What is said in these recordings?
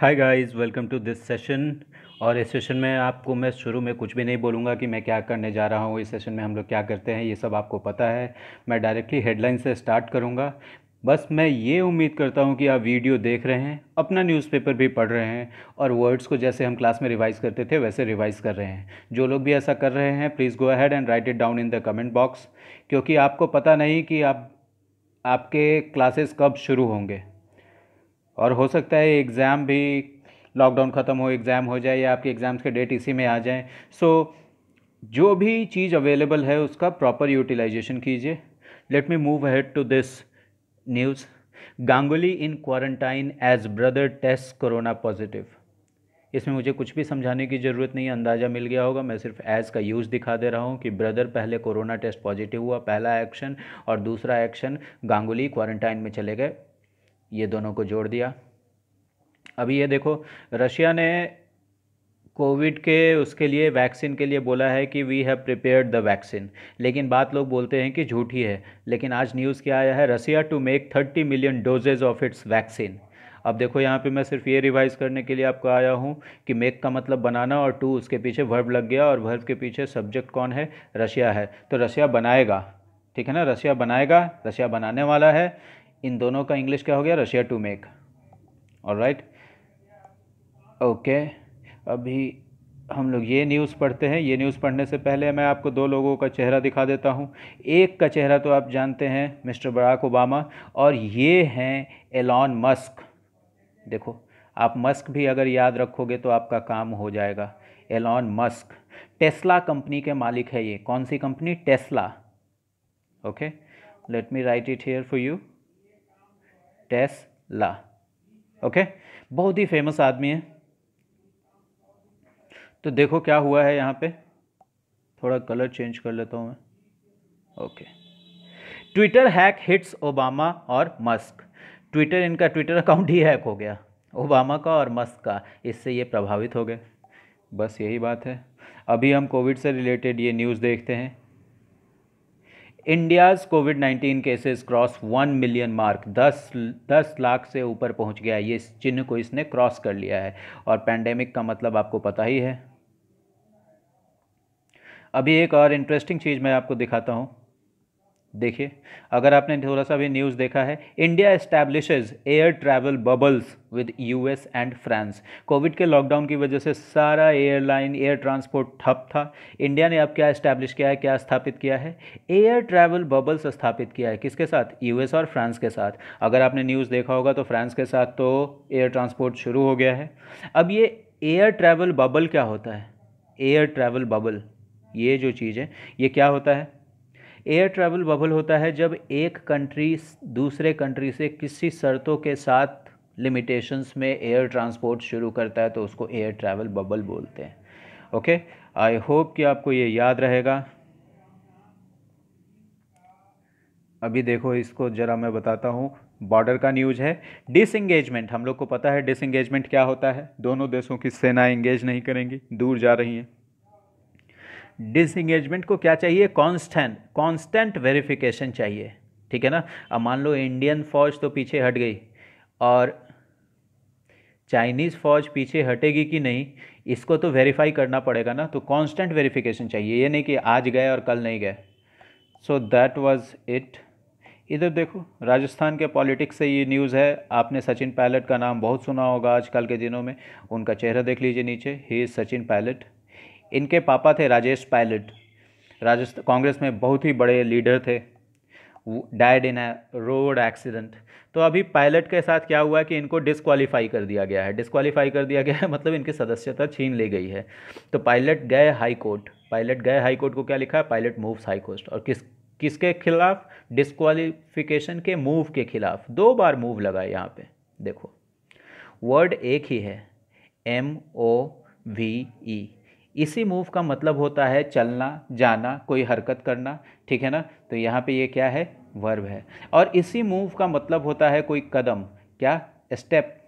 Hi guys welcome to this session और इस session में आपको मैं शुरू में कुछ भी नहीं बोलूँगा कि मैं क्या करने जा रहा हूँ इस सेशन में हम लोग क्या करते हैं ये सब आपको पता है मैं डायरेक्टली हेडलाइन से स्टार्ट करूँगा बस मैं ये उम्मीद करता हूँ कि आप वीडियो देख रहे हैं अपना न्यूज़पेपर भी पढ़ रहे हैं और वर्ड्स को जैसे हम क्लास में रिवाइज़ करते थे वैसे रिवाइज़ कर रहे हैं जो लोग भी ऐसा कर रहे हैं please go ahead and write it down in the comment box क्योंकि आपको पता नहीं कि आप आपके क्लासेस कब शुरू होंगे और हो सकता है एग्ज़ाम भी लॉकडाउन ख़त्म हो एग्ज़ाम हो जाए या आपके एग्ज़ाम्स के डेट इसी में आ जाएँ सो जो भी चीज़ अवेलेबल है उसका प्रॉपर यूटिलाइजेशन कीजिए let me move head to this news Ganguly in quarantine as brother test corona positive इसमें मुझे कुछ भी समझाने की ज़रूरत नहीं अंदाज़ा मिल गया होगा मैं सिर्फ एज का यूज़ दिखा दे रहा हूँ कि ब्रदर पहले कोरोना टेस्ट पॉजिटिव हुआ पहला एक्शन और दूसरा एक्शन गांगुली क्वारंटाइन में चले गए ये दोनों को जोड़ दिया अभी ये देखो रशिया ने कोविड के उसके लिए वैक्सीन के लिए बोला है कि we have prepared the vaccine लेकिन बात लोग बोलते हैं कि झूठी है लेकिन आज न्यूज़ क्या आया है Russia to make thirty million doses of its vaccine अब देखो यहाँ पे मैं सिर्फ ये रिवाइज़ करने के लिए आपको आया हूँ कि मेक का मतलब बनाना और टू उसके पीछे वर्ब लग गया और वर्ब के पीछे सब्जेक्ट कौन है रशिया है तो रशिया बनाएगा ठीक है ना रशिया बनाएगा रशिया बनाने वाला है इन दोनों का इंग्लिश क्या हो गया रशिया टू मेक और राइट ओके अभी हम लोग ये न्यूज़ पढ़ते हैं ये न्यूज़ पढ़ने से पहले मैं आपको दो लोगों का चेहरा दिखा देता हूँ एक का चेहरा तो आप जानते हैं मिस्टर बराक ओबामा और ये हैं एलॉन मस्क देखो आप मस्क भी अगर याद रखोगे तो आपका काम हो जाएगा एलॉन मस्क टेस्ला कंपनी के मालिक है ये कौन सी company Tesla okay let me write it here for you Tesla okay बहुत ही फेमस आदमी है तो देखो क्या हुआ है यहाँ पे थोड़ा कलर चेंज कर लेता हूँ मैं okay Twitter hack hits Obama और मस्क ट्विटर इनका ट्विटर अकाउंट ही हैक हो गया ओबामा का और मस्क का इससे ये प्रभावित हो गए बस यही बात है अभी हम कोविड से रिलेटेड ये न्यूज़ देखते हैं India's Covid 19 cases cross one million mark दस दस लाख से ऊपर पहुंच गया है ये इस चिन्ह को इसने क्रॉस कर लिया है और पैंडेमिक का मतलब आपको पता ही है अभी एक और इंटरेस्टिंग चीज़ मैं आपको दिखाता हूँ देखिए अगर आपने थोड़ा सा भी न्यूज़ देखा है India establishes air travel bubbles with US and France Covid के लॉकडाउन की वजह से सारा एयरलाइन एयर ट्रांसपोर्ट ठप था इंडिया ने अब क्या इस्टेब्लिश किया है क्या स्थापित किया है एयर ट्रैवल बबल्स स्थापित किया है किसके साथ यूएस और फ्रांस के साथ अगर आपने न्यूज़ देखा होगा तो फ्रांस के साथ तो एयर ट्रांसपोर्ट शुरू हो गया है अब ये एयर ट्रैवल बबल क्या होता है एयर ट्रैवल बबल ये जो चीज़ है ये क्या होता है एयर ट्रैवल बबल होता है जब एक कंट्री दूसरे कंट्री से किसी शर्तों के साथ लिमिटेशंस में एयर ट्रांसपोर्ट शुरू करता है तो उसको एयर ट्रैवल बबल बोलते हैं ओके आई होप कि आपको ये याद रहेगा अभी देखो इसको ज़रा मैं बताता हूँ बॉर्डर का न्यूज है डिसंगेजमेंट हम लोग को पता है डिसंगेजमेंट क्या होता है दोनों देशों की सेना एंगेज नहीं करेंगी दूर जा रही हैं डिसंगेजमेंट को क्या चाहिए कॉन्स्टेंट कॉन्स्टेंट वेरिफिकेशन चाहिए ठीक है ना अब मान लो इंडियन फौज तो पीछे हट गई और चाइनीज़ फौज पीछे हटेगी कि नहीं इसको तो वेरीफाई करना पड़ेगा ना तो कांस्टेंट वेरिफिकेशन चाहिए ये नहीं कि आज गए और कल नहीं गए सो दैट वाज इट इधर देखो राजस्थान के पॉलिटिक्स से ये न्यूज़ है आपने सचिन पायलट का नाम बहुत सुना होगा आजकल के दिनों में उनका चेहरा देख लीजिए नीचे ही इज़ सचिन पायलट इनके पापा थे राजेश पायलट राजस्थान कांग्रेस में बहुत ही बड़े लीडर थे डाइड इन रोड एक्सीडेंट तो अभी पायलट के साथ क्या हुआ कि इनको डिसक्वालीफाई कर दिया गया है डिसक्वालीफाई कर दिया गया है मतलब इनकी सदस्यता छीन ली गई है तो पायलट गए हाई कोर्ट पायलट गए हाई कोर्ट को क्या लिखा है पायलट मूव्स हाई कोर्ट और किस किसके खिलाफ डिस्क्वालिफिकेशन के मूव के खिलाफ दो बार मूव लगा यहाँ पे देखो वर्ड एक ही है एम ओ वी ई इसी मूव का मतलब होता है चलना जाना कोई हरकत करना ठीक है ना तो यहाँ पे ये क्या है वर्ब है और इसी मूव का मतलब होता है कोई कदम क्या स्टेप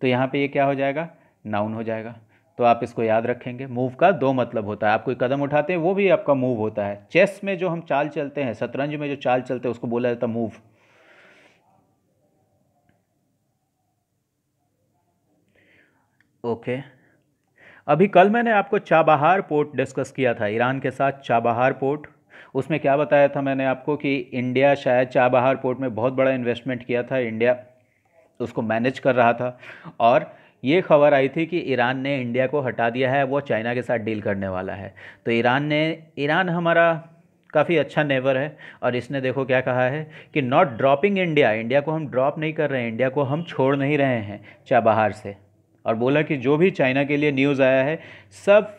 तो यहाँ पे ये क्या हो जाएगा नाउन हो जाएगा तो आप इसको याद रखेंगे मूव का दो मतलब होता है आप कोई कदम उठाते हैं वो भी आपका मूव होता है चेस में जो हम चाल चलते हैं शतरंज में जो चाल चलते हैं उसको बोला जाता है मूव ओके okay. अभी कल मैंने आपको चाबहार पोर्ट डिस्कस किया था ईरान के साथ चाबहार पोर्ट उसमें क्या बताया था मैंने आपको कि इंडिया शायद चाबहार पोर्ट में बहुत बड़ा इन्वेस्टमेंट किया था इंडिया उसको मैनेज कर रहा था और ये खबर आई थी कि ईरान ने इंडिया को हटा दिया है वो चाइना के साथ डील करने वाला है तो ईरान ने ईरान हमारा काफ़ी अच्छा नेवर है और इसने देखो क्या कहा है कि नॉट ड्रॉपिंग इंडिया इंडिया को हम ड्रॉप नहीं कर रहे हैं इंडिया को हम छोड़ नहीं रहे हैं चाबहार से और बोला कि जो भी चाइना के लिए न्यूज़ आया है सब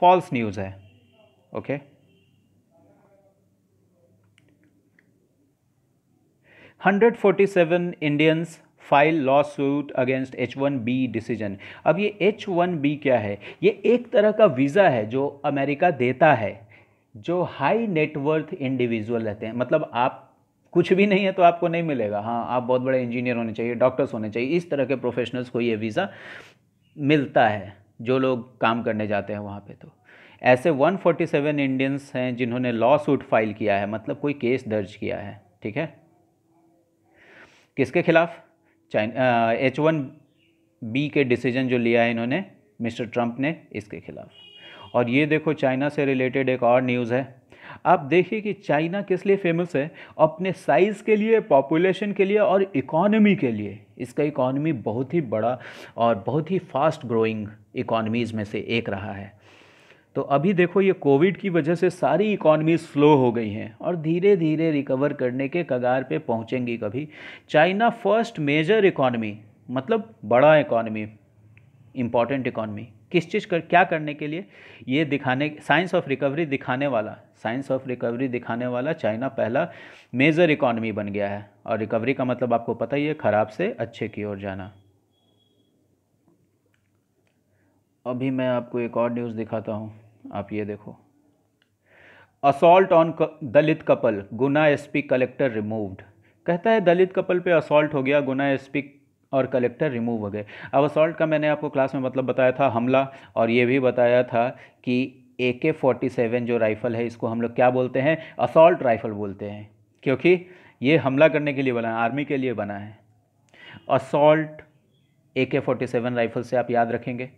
फॉल्स न्यूज़ है okay hundred forty seven Indians file lawsuit against H one B decision अब ये एच वन बी क्या है ये एक तरह का वीज़ा है जो अमेरिका देता है जो हाई नेटवर्थ इंडिविजुअल रहते हैं मतलब आप कुछ भी नहीं है तो आपको नहीं मिलेगा हाँ आप बहुत बड़े इंजीनियर होने चाहिए डॉक्टर्स होने चाहिए इस तरह के प्रोफेशनल्स को ये वीज़ा मिलता है जो लोग काम करने जाते हैं वहाँ पे तो ऐसे 147 इंडियंस हैं जिन्होंने लॉ सूट फाइल किया है मतलब कोई केस दर्ज किया है ठीक है किसके खिलाफ चाइन एच वन बी के डिसीजन जो लिया है इन्होंने मिस्टर ट्रंप ने इसके खिलाफ और ये देखो चाइना से रिलेटेड एक और न्यूज़ है आप देखिए कि चाइना किस लिए फेमस है अपने साइज़ के लिए पॉपुलेशन के लिए और इकॉनमी के लिए इसका इकॉनमी बहुत ही बड़ा और बहुत ही फास्ट ग्रोइंग इकोनॉमीज़ में से एक रहा है तो अभी देखो ये कोविड की वजह से सारी इकॉनमी स्लो हो गई हैं और धीरे धीरे रिकवर करने के कगार पे पहुँचेंगी कभी चाइना फर्स्ट मेजर इकॉनमी मतलब बड़ा इकॉनमी इम्पॉर्टेंट इकॉनमी किस चीज़ कर क्या करने के लिए ये दिखाने साइंस ऑफ रिकवरी दिखाने वाला साइंस ऑफ रिकवरी दिखाने वाला चाइना पहला मेजर इकॉनमी बन गया है और रिकवरी का मतलब आपको पता ही है ख़राब से अच्छे की ओर जाना अभी मैं आपको एक और न्यूज़ दिखाता हूँ आप ये देखो assault on Dalit couple Guna SP collector removed कहता है दलित कपल पे असॉल्ट हो गया गुना एसपी और कलेक्टर रिमूव हो गए अब असॉल्ट का मैंने आपको क्लास में मतलब बताया था हमला और ये भी बताया था कि ए के फोर्टी सेवन जो राइफ़ल है इसको हम लोग क्या बोलते हैं असॉल्ट राइफ़ल बोलते हैं क्योंकि ये हमला करने के लिए बना है आर्मी के लिए बना है असॉल्ट ए के फोर्टी सेवन राइफ़ल से आप याद रखेंगे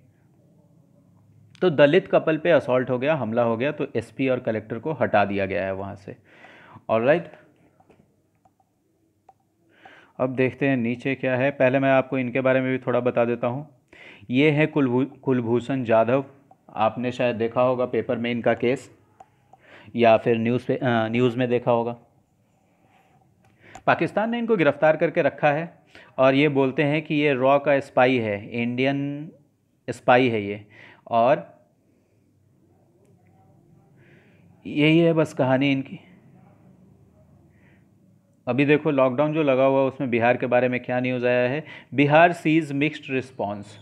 तो दलित कपल पे असॉल्ट हो गया हमला हो गया तो एसपी और कलेक्टर को हटा दिया गया है वहाँ से और राइट अब देखते हैं नीचे क्या है पहले मैं आपको इनके बारे में भी थोड़ा बता देता हूँ ये है कुलभू कुलभूषण जाधव आपने शायद देखा होगा पेपर में इनका केस या फिर न्यूज़ पे न्यूज़ में देखा होगा पाकिस्तान ने इनको गिरफ़्तार करके रखा है और ये बोलते हैं कि ये रॉ का स्पाई है इंडियन स्पाई है ये और यही है बस कहानी इनकी अभी देखो लॉकडाउन जो लगा हुआ उसमें बिहार के बारे में क्या न्यूज़ आया है Bihar sees mixed response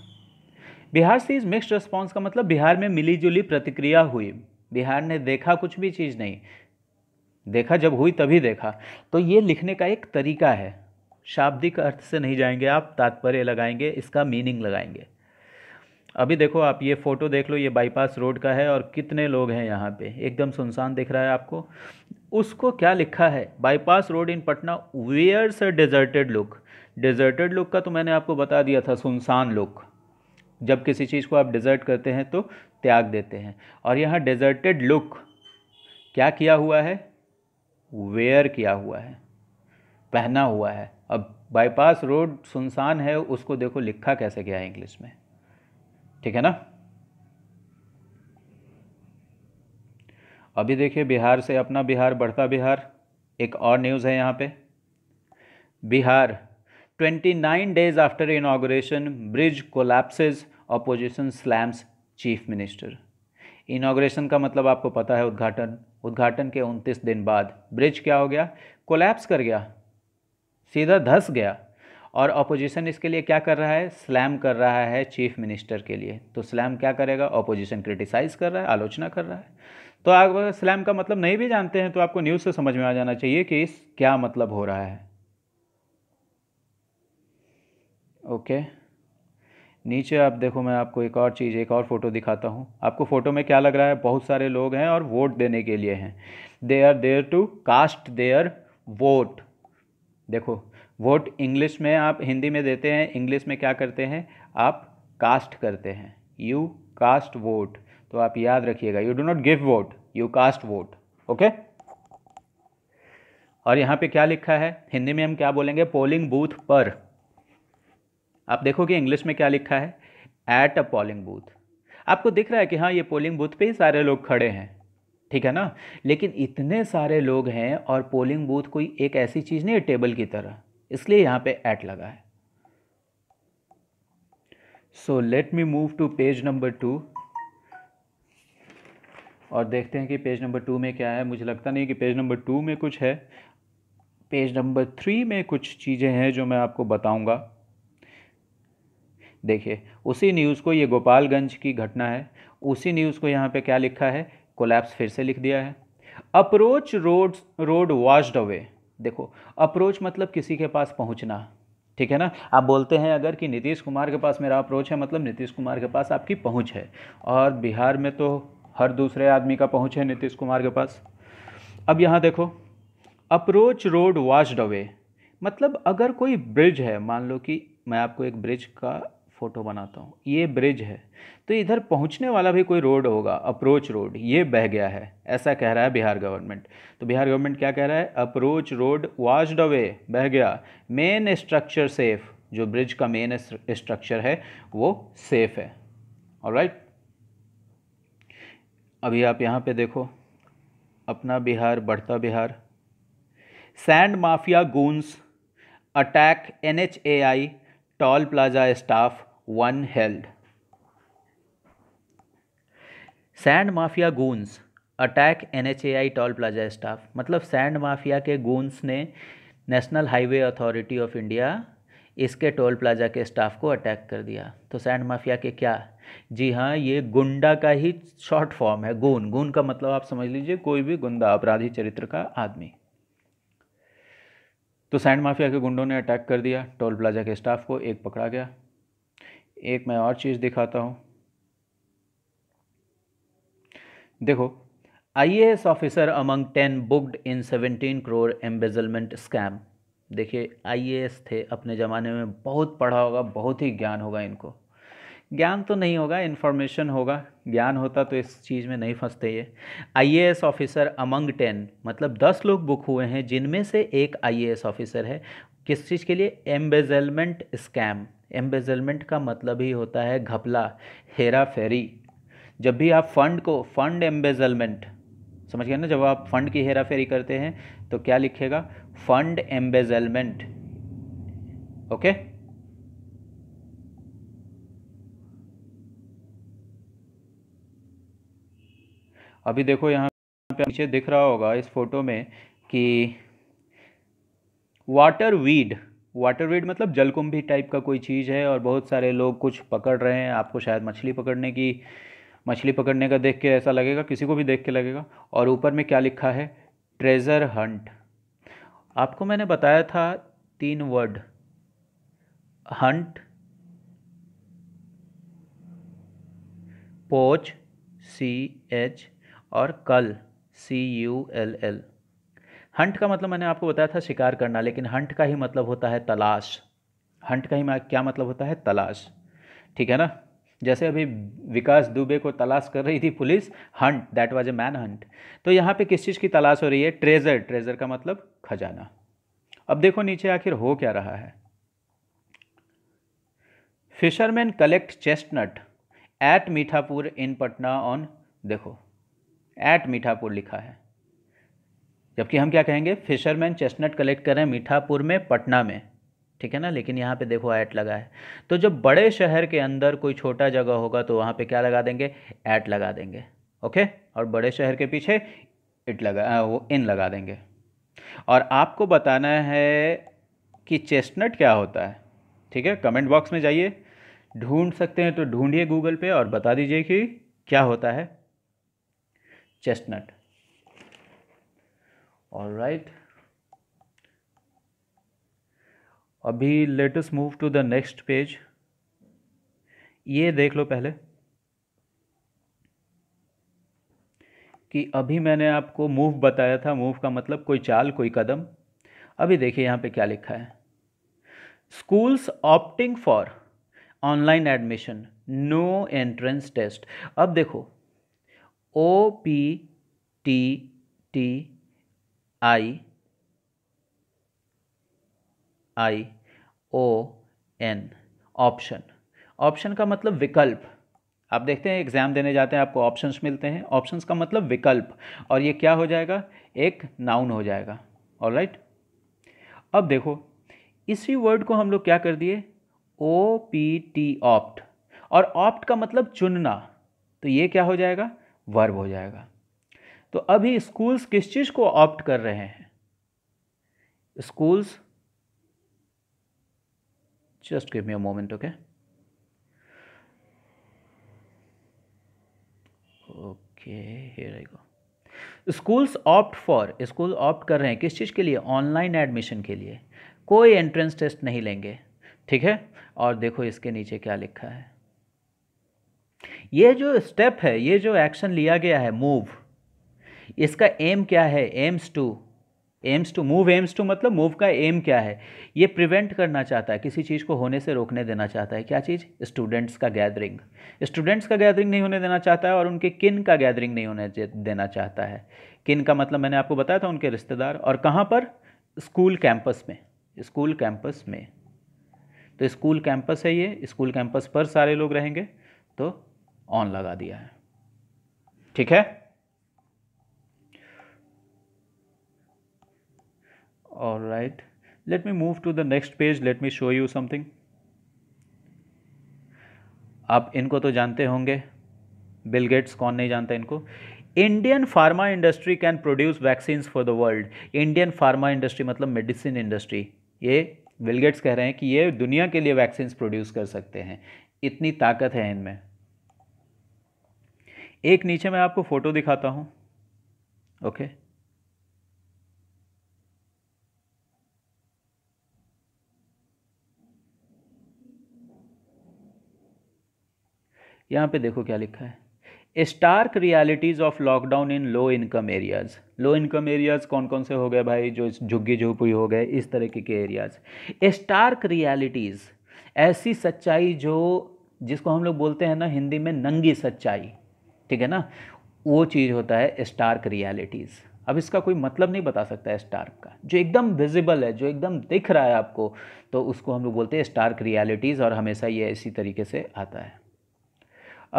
Bihar से इस मिक्स्ड रिस्पॉन्स का मतलब बिहार में मिलीजुली प्रतिक्रिया हुई बिहार ने देखा कुछ भी चीज़ नहीं देखा जब हुई तभी देखा तो ये लिखने का एक तरीका है शाब्दिक अर्थ से नहीं जाएंगे आप तात्पर्य लगाएंगे इसका मीनिंग लगाएंगे अभी देखो आप ये फ़ोटो देख लो ये बाईपास रोड का है और कितने लोग हैं यहाँ पे एकदम सुनसान दिख रहा है आपको उसको क्या लिखा है bypass road in Patna where's a deserted look deserted look का तो मैंने आपको बता दिया था सुनसान लुक जब किसी चीज़ को आप डिज़र्ट करते हैं तो त्याग देते हैं और यहाँ डिज़र्टेड लुक क्या किया हुआ है वेयर किया हुआ है पहना हुआ है अब बाईपास रोड सुनसान है उसको देखो लिखा कैसे गया है इंग्लिश में ठीक है ना अभी देखिए बिहार से अपना बिहार बढ़ता बिहार एक और न्यूज़ है यहाँ पे Bihar 29 days after inauguration, bridge collapses, opposition slams chief minister inauguration का मतलब आपको पता है उद्घाटन उद्घाटन के 29 दिन बाद ब्रिज क्या हो गया कोलैप्स कर गया सीधा धस गया और अपोजिशन इसके लिए क्या कर रहा है स्लैम कर रहा है चीफ मिनिस्टर के लिए तो स्लैम क्या करेगा अपोजिशन क्रिटिसाइज़ कर रहा है आलोचना कर रहा है तो आप स्लैम का मतलब नहीं भी जानते हैं तो आपको न्यूज़ से समझ में आ जाना चाहिए कि इस क्या मतलब हो रहा है ओके नीचे आप देखो मैं आपको एक और चीज़ एक और फ़ोटो दिखाता हूँ आपको फ़ोटो में क्या लग रहा है बहुत सारे लोग हैं और वोट देने के लिए हैं they are there to cast their vote देखो वोट इंग्लिश में आप हिंदी में देते हैं इंग्लिश में क्या करते हैं आप कास्ट करते हैं यू कास्ट वोट तो आप याद रखिएगा you do not give vote you cast vote okay और यहाँ पे क्या लिखा है हिंदी में हम क्या बोलेंगे पोलिंग बूथ पर आप देखोगे इंग्लिश में क्या लिखा है एट अ पोलिंग बूथ आपको दिख रहा है कि हाँ ये पोलिंग बूथ पे ही सारे लोग खड़े हैं ठीक है ना लेकिन इतने सारे लोग हैं और पोलिंग बूथ कोई एक ऐसी चीज़ नहीं है टेबल की तरह इसलिए यहाँ पे एट लगा है so let me move to page number two और देखते हैं कि पेज नंबर टू में क्या है मुझे लगता नहीं कि पेज नंबर टू में कुछ है पेज नंबर थ्री में कुछ चीज़ें हैं जो मैं आपको बताऊंगा देखिए उसी न्यूज़ को ये गोपालगंज की घटना है उसी न्यूज़ को यहाँ पे क्या लिखा है कोलैप्स फिर से लिख दिया है approach road road washed away देखो अप्रोच मतलब किसी के पास पहुँचना ठीक है ना आप बोलते हैं अगर कि नीतीश कुमार के पास मेरा अप्रोच है मतलब नीतीश कुमार के पास आपकी पहुँच है और बिहार में तो हर दूसरे आदमी का पहुँच है नीतीश कुमार के पास अब यहाँ देखो अप्रोच रोड वॉश्ड अवे मतलब अगर कोई ब्रिज है मान लो कि मैं आपको एक ब्रिज का फ़ोटो बनाता हूँ ये ब्रिज है तो इधर पहुँचने वाला भी कोई रोड होगा अप्रोच रोड ये बह गया है ऐसा कह रहा है बिहार गवर्नमेंट तो बिहार गवर्नमेंट क्या कह रहा है अप्रोच रोड वाश्ड अवे बह गया मेन स्ट्रक्चर सेफ जो ब्रिज का मेन स्ट्रक्चर है वो सेफ है और राइट अभी आप यहाँ पे देखो अपना बिहार बढ़ता Bihar sand mafia goons attack N H A I toll plaza staff one held sand mafia goons attack N H A I toll plaza staff मतलब सैंड माफिया के गूंस ने national highway authority of India इसके toll plaza के staff को attack कर दिया तो sand mafia के क्या जी हाँ ये गुंडा का ही शॉर्ट फॉर्म है गून गून का मतलब आप समझ लीजिए कोई भी गुंडा अपराधी चरित्र का आदमी तो सैंड माफिया के गुंडों ने अटैक कर दिया टोल प्लाजा के स्टाफ को एक पकड़ा गया एक मैं और चीज़ दिखाता हूँ देखो IAS officer among ten booked in seventeen crore embezzlement scam देखिए आईएएस थे अपने ज़माने में बहुत पढ़ा होगा बहुत ही ज्ञान होगा इनको ज्ञान तो नहीं होगा इन्फॉर्मेशन होगा ज्ञान होता तो इस चीज़ में नहीं फंसते ये आई ऑफिसर अमंग टेन मतलब दस लोग बुक हुए हैं जिनमें से एक आई ऑफिसर है किस चीज़ के लिए एम्बेजलमेंट स्कैम एम्बेजलमेंट का मतलब ही होता है घपला हेरा फेरी जब भी आप फंड को फंड एम्बेजलमेंट समझ गए ना जब आप फंड की हेरा फेरी करते हैं तो क्या लिखेगा फंड एम्बेजलमेंट ओके okay? अभी देखो यहाँ पे नीचे दिख रहा होगा इस फोटो में कि वाटर वीड वाटर वीड मतलब जलकुंभी टाइप का कोई चीज़ है और बहुत सारे लोग कुछ पकड़ रहे हैं आपको शायद मछली पकड़ने की मछली पकड़ने का देख के ऐसा लगेगा किसी को भी देख के लगेगा और ऊपर में क्या लिखा है ट्रेज़र हंट आपको मैंने बताया था तीन वर्ड हंट पोच सी एच और कल C U L L hunt का मतलब मैंने आपको बताया था शिकार करना लेकिन हंट का ही मतलब होता है तलाश हंट का ही क्या मतलब होता है तलाश ठीक है ना जैसे अभी विकास दुबे को तलाश कर रही थी police hunt that was a man hunt तो यहाँ पे किस चीज़ की तलाश हो रही है ट्रेजर ट्रेजर का मतलब खजाना अब देखो नीचे आखिर हो क्या रहा है fisherman collect chestnut at Mithapur in Patna on देखो एट मीठापुर लिखा है जबकि हम क्या कहेंगे फिशरमैन चेस्टनट कलेक्ट करें मीठापुर में पटना में ठीक है ना लेकिन यहाँ पे देखो ऐट लगा है तो जब बड़े शहर के अंदर कोई छोटा जगह होगा तो वहाँ पे क्या लगा देंगे ऐट लगा देंगे ओके और बड़े शहर के पीछे इट लगा वो इन लगा देंगे और आपको बताना है कि चेस्टनट क्या होता है ठीक है कमेंट बॉक्स में जाइए ढूंढ सकते हैं तो ढूंढिए गूगल पे और बता दीजिए कि क्या होता है चेस्टनट और राइट अभी latest move to the next page ये देख लो पहले कि अभी मैंने आपको मूव बताया था मूव का मतलब कोई चाल कोई कदम अभी देखिए यहाँ पे क्या लिखा है schools opting for online admission no entrance test अब देखो O P T T I I O N option option का मतलब विकल्प आप देखते हैं एग्ज़ाम देने जाते हैं आपको ऑप्शंस मिलते हैं ऑप्शंस का मतलब विकल्प और ये क्या हो जाएगा एक नाउन हो जाएगा ऑल राइट अब देखो इसी वर्ड को हम लोग क्या कर दिए ओ पी टी ऑप्ट और ऑप्ट का मतलब चुनना तो ये क्या हो जाएगा वर्ब हो जाएगा तो अभी स्कूल्स किस चीज़ को ऑप्ट कर रहे हैं schools just give me a moment okay okay here I go schools opt for school opt कर रहे हैं किस चीज़ के लिए ऑनलाइन एडमिशन के लिए कोई एंट्रेंस टेस्ट नहीं लेंगे ठीक है और देखो इसके नीचे क्या लिखा है ये जो स्टेप है ये जो एक्शन लिया गया है मूव इसका एम क्या है aims to aims to move aims to मतलब मूव का एम क्या है ये प्रिवेंट करना चाहता है किसी चीज़ को होने से रोकने देना चाहता है क्या चीज़ स्टूडेंट्स का गैदरिंग स्टूडेंट्स का गैदरिंग नहीं होने देना चाहता है और उनके किन का गैदरिंग नहीं होने देना चाहता है किन का मतलब मैंने आपको बताया था उनके रिश्तेदार और कहाँ पर स्कूल कैंपस में स्कूल कैंपस में तो स्कूल कैंपस है ये स्कूल कैंपस पर सारे लोग रहेंगे तो ऑन लगा दिया है ठीक है और right let me move to the next page let me show you something आप इनको तो जानते होंगे बिल गेट्स कौन नहीं जानता इनको Indian pharma industry can produce vaccine for the world Indian pharma industry मतलब मेडिसिन इंडस्ट्री ये बिल गेट्स कह रहे हैं कि ये दुनिया के लिए वैक्सीन प्रोड्यूस कर सकते हैं इतनी ताकत है इनमें एक नीचे मैं आपको फ़ोटो दिखाता हूं ओके यहां पे देखो क्या लिखा है stark realities of lockdown in low income areas low income areas कौन कौन से हो गए भाई जो झुग्गी झोपड़ी हो गए इस तरीके के एरियाज़ स्टार्क रियलिटीज़ ऐसी सच्चाई जो जिसको हम लोग बोलते हैं ना हिंदी में नंगी सच्चाई ठीक है ना वो चीज़ होता है स्टार्क रियलिटीज़ अब इसका कोई मतलब नहीं बता सकता है स्टार्क का जो एकदम विजिबल है जो एकदम दिख रहा है आपको तो उसको हम लोग बोलते हैं स्टार्क रियलिटीज़ और हमेशा ये इसी तरीके से आता है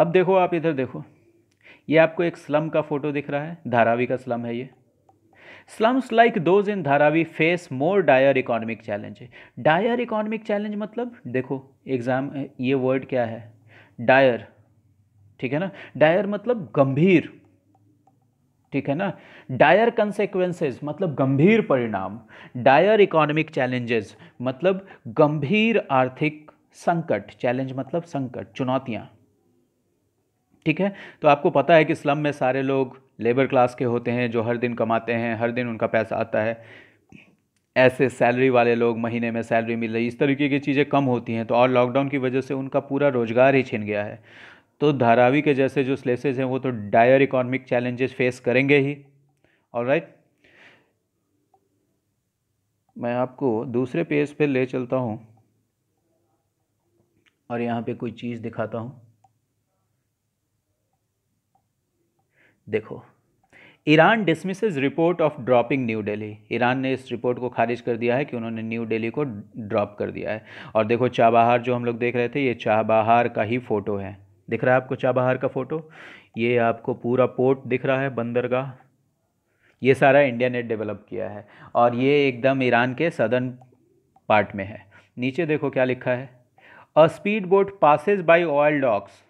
अब देखो आप इधर देखो ये आपको एक स्लम का फ़ोटो दिख रहा है धारावी का स्लम है ये slums like those in Dharavi face more dire economic challenge dire economic challenge मतलब देखो एग्ज़ाम ये वर्ड क्या है डायर ठीक है ना डायर मतलब गंभीर ठीक है ना डायर कंसेक्वेंसेज मतलब गंभीर परिणाम डायर इकोनॉमिक चैलेंजेस मतलब गंभीर आर्थिक संकट चैलेंज मतलब संकट चुनौतियां ठीक है तो आपको पता है कि स्लम में सारे लोग लेबर क्लास के होते हैं जो हर दिन कमाते हैं हर दिन उनका पैसा आता है ऐसे सैलरी वाले लोग महीने में सैलरी मिल रही इस तरीके की चीज़ें कम होती हैं तो और लॉकडाउन की वजह से उनका पूरा रोज़गार ही छिन गया है तो धारावी के जैसे जो स्लेसेज हैं वो तो डायर इकोनॉमिक चैलेंजेस फेस करेंगे ही और राइट मैं आपको दूसरे पेज पे ले चलता हूँ और यहाँ पे कोई चीज़ दिखाता हूँ देखो Iran dismisses report of dropping New Delhi Iran ने इस रिपोर्ट को खारिज कर दिया है कि उन्होंने न्यू दिल्ली को ड्रॉप कर दिया है और देखो चाबहार जो हम लोग देख रहे थे ये चाबहार का ही फ़ोटो है दिख रहा है आपको चाबहार का फ़ोटो ये आपको पूरा पोर्ट दिख रहा है बंदरगाह ये सारा इंडिया ने डेवलप किया है और ये एकदम ईरान के सदर्न पार्ट में है नीचे देखो क्या लिखा है a speed boat passes by oil docks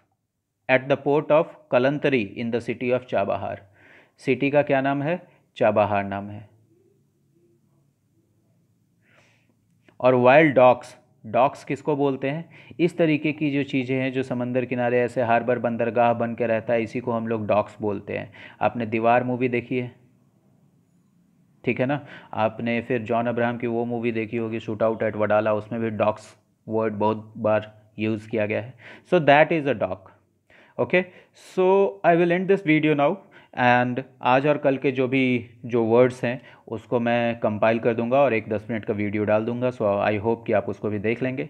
at the port of Kalantari in the city of Chabahar city का क्या नाम है चाबहार नाम है और वाइल्ड डॉग्स डॉक्स किसको बोलते हैं इस तरीके की जो चीज़ें हैं जो समंदर किनारे ऐसे हार्बर बंदरगाह बन के रहता है इसी को हम लोग डॉक्स बोलते हैं आपने दीवार मूवी देखी है ठीक है ना आपने फिर जॉन अब्राहम की वो मूवी देखी होगी शूट आउट एट वडाला उसमें भी डॉक्स वर्ड बहुत बार यूज़ किया गया है so that is a dock okay so I will end this video now and आज और कल के जो भी जो वर्ड्स हैं उसको मैं कंपाइल कर दूंगा और एक दस मिनट का वीडियो डाल दूंगा सो आई होप कि आप उसको भी देख लेंगे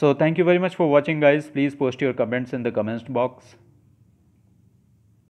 so thank you very much for watching guys please post your comments in the comments box